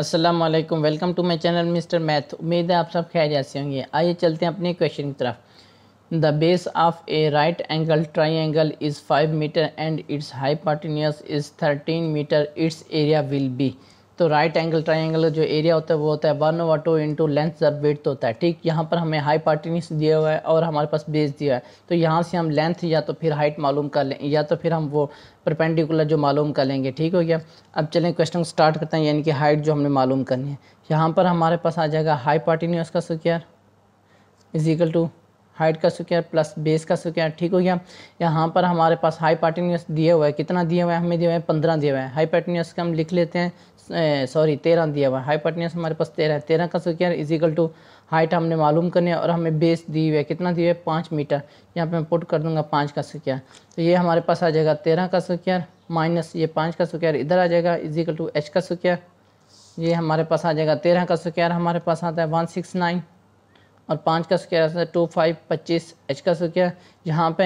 Aslam welcome to my channel mister math उम्मीद है आप सब खैर जैसे होंगे आइए चलते हैं अपने क्वेश्चन की तरफ the base of a right angle angle is five metre and it's hypotenuse is thirteen metre it's area will be तो राइट एंगल ट्राइंगल जो एरिया होता है वो होता है one over two into length जर विथ होता है ठीक यहाँ पर हमें हाई पार्टी दिया हुआ है और हमारे पास बेस दिया है तो यहाँ से हम लेंथ या तो फिर हाइट मालूम कर लें या तो फिर हम वो परपेंडिकुलर जो मालूम कर लेंगे ठीक हो गया अब चलें क्वेश्चन स्टार्ट करते हैं यानी कि हाइट जो हमने मालूम करनी है यहाँ पर हमारे पास आ जाएगा हाई पार्टिनियस का स्क्र इजिकल टू हाइट का स्क्वायर प्लस बेस का स्क्वायर ठीक हो गया यहाँ पर हमारे पास हाई पार्टीनियस दिया हुआ है कितना दिया हुआ है हमें दिया हुआ है पंद्रह दिया हुआ है हाई पार्टीनियस का हम लिख लेते हैं सॉरी तेरह दिया हुआ है हाई पार्टीनियस हमारे पास तेरह है तेरह का square is equal to height हमने मालूम करनी है और हमें बेस दी हुई है कितना दिया हुआ है पाँच मीटर यहाँ पर मैं पुट कर दूंगा पाँच का स्क्वायर तो ये हमारे पास आ जाएगा तेरह का स्क्वायर माइनस ये पाँच का स्क्वायर इधर आ जाएगा इज इक्वल टू एच का स्क्वायर ये हमारे पास आ जाएगा तेरह का स्क्वायर हमारे पास आता है वन सिक्स नाइन और पाँच का स्क्वायर आता है टू तो फाइव पच्चीस एच का स्क्वायर यहाँ पे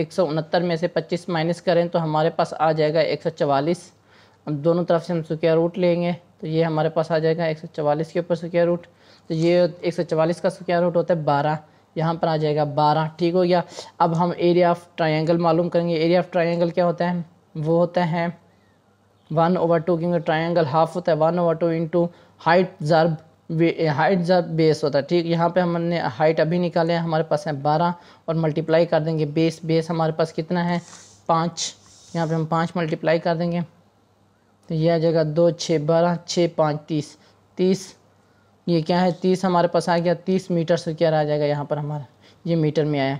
एक सौ उनहत्तर में से पच्चीस माइनस करें तो हमारे पास आ जाएगा एक सौ चवालीस अब दोनों तरफ से हम स्क्वायर रूट लेंगे तो ये हमारे पास आ जाएगा एक सौ चवालीस के ऊपर स्क्वायर रूट तो ये एक सौ चवालीस का स्क्वायर रूट होता है बारह यहाँ पर आ जाएगा बारह ठीक हो गया अब हम एरिया ऑफ ट्राइंगल मालूम करेंगे एरिया ऑफ ट्राइंगल क्या होता है वो होता है वन ओवर टू क्योंकि ट्राइंगल हाफ होता है one over two into height ज़रब हाइट जब बेस होता है ठीक यहाँ पे हमने हाइट अभी निकाले हैं हमारे पास है बारह और मल्टीप्लाई कर देंगे बेस बेस हमारे पास कितना है पाँच यहाँ पे हम पाँच मल्टीप्लाई कर देंगे तो यह आ जाएगा दो छः बारह छः पाँच तीस तीस ये क्या है तीस हमारे पास आ गया तीस मीटर से क्या रह जाएगा यहाँ पर हमारा ये मीटर में आया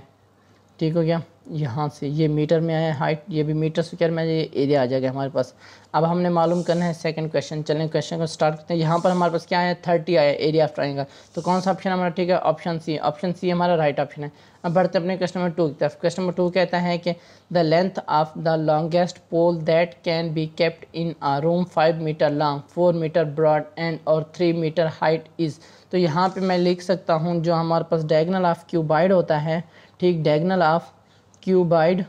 ठीक हो गया यहाँ से ये मीटर में आया हाइट ये भी मीटर स्क्वायर में ये एरिया आ जाएगा हमारे पास अब हमने मालूम करना है सेकंड क्वेश्चन चलें क्वेश्चन को स्टार्ट करते हैं यहाँ पर हमारे पास क्या आया थर्टी आया एरिया ऑफ ट्राइंगल तो कौन सा ऑप्शन हमारा ठीक है ऑप्शन सी ऑप्शन सी हमारा राइट ऑप्शन है अब बढ़ते अपने क्वेश्चन नंबर टू की तरफ क्वेश्चन नंबर टू कहता है कि the length of the longest pole that can be kept in a room five metre long four metre broad and और थ्री मीटर हाइट इज़ तो यहाँ पर मैं लिख सकता हूँ जो हमारे पास डायगनल ऑफ क्यूबाइड होता है ठीक डायगनल ऑफ क्यूबाइड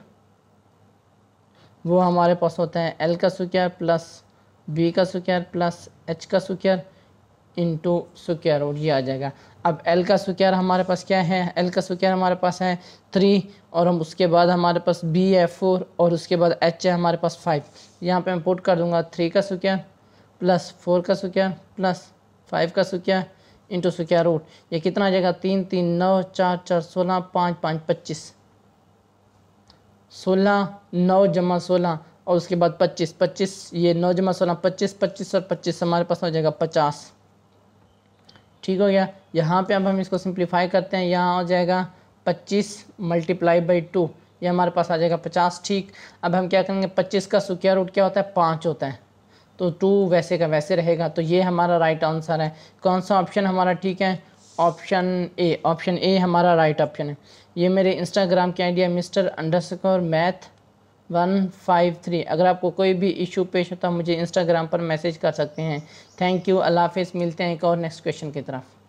वो हमारे पास होता है एल का स्क्यर प्लस बी का स्क्यर प्लस एच का सुक्यार इंटू स्क्यर और ये आ जाएगा अब एल का स्क्यर हमारे पास क्या है एल का स्क्यर हमारे पास है थ्री और हम उसके बाद हमारे पास बी है फोर और उसके बाद एच है हमारे पास फाइव यहाँ पे मैं पुट कर दूंगा थ्री का स्क्यर प्लस फोर का स्क्यर प्लस फाइव का स्क्यर इंटू स्क्यर रूट ये कितना आ जाएगा तीन तीन नौ चार चार सोलह पाँच पाँच पच्चीस सोलह नौ जमा सोलह और उसके बाद पच्चीस पच्चीस ये नौ जमा सोलह पच्चीस पच्चीस और पच्चीस हमारे पास हो जाएगा पचास ठीक हो गया यहाँ पे अब हम इसको सिंप्लीफाई करते हैं यहाँ हो जाएगा पच्चीस मल्टीप्लाई बाई टू ये हमारे पास आ जाएगा पचास ठीक अब हम क्या करेंगे पच्चीस का सुकिया रूट क्या होता है पाँच होता है तो टू वैसे का वैसे रहेगा तो ये हमारा राइट आंसर है कौन सा ऑप्शन हमारा ठीक है ऑप्शन ए ऑप्शन ए हमारा राइट right ऑप्शन है ये मेरे इंस्टाग्राम की idea mister underscore math one five three अगर आपको कोई भी इशू पेश होता तो मुझे इंस्टाग्राम पर मैसेज कर सकते हैं थैंक यू अल्लाह हाफिज़ मिलते हैं एक और नेक्स्ट क्वेश्चन की तरफ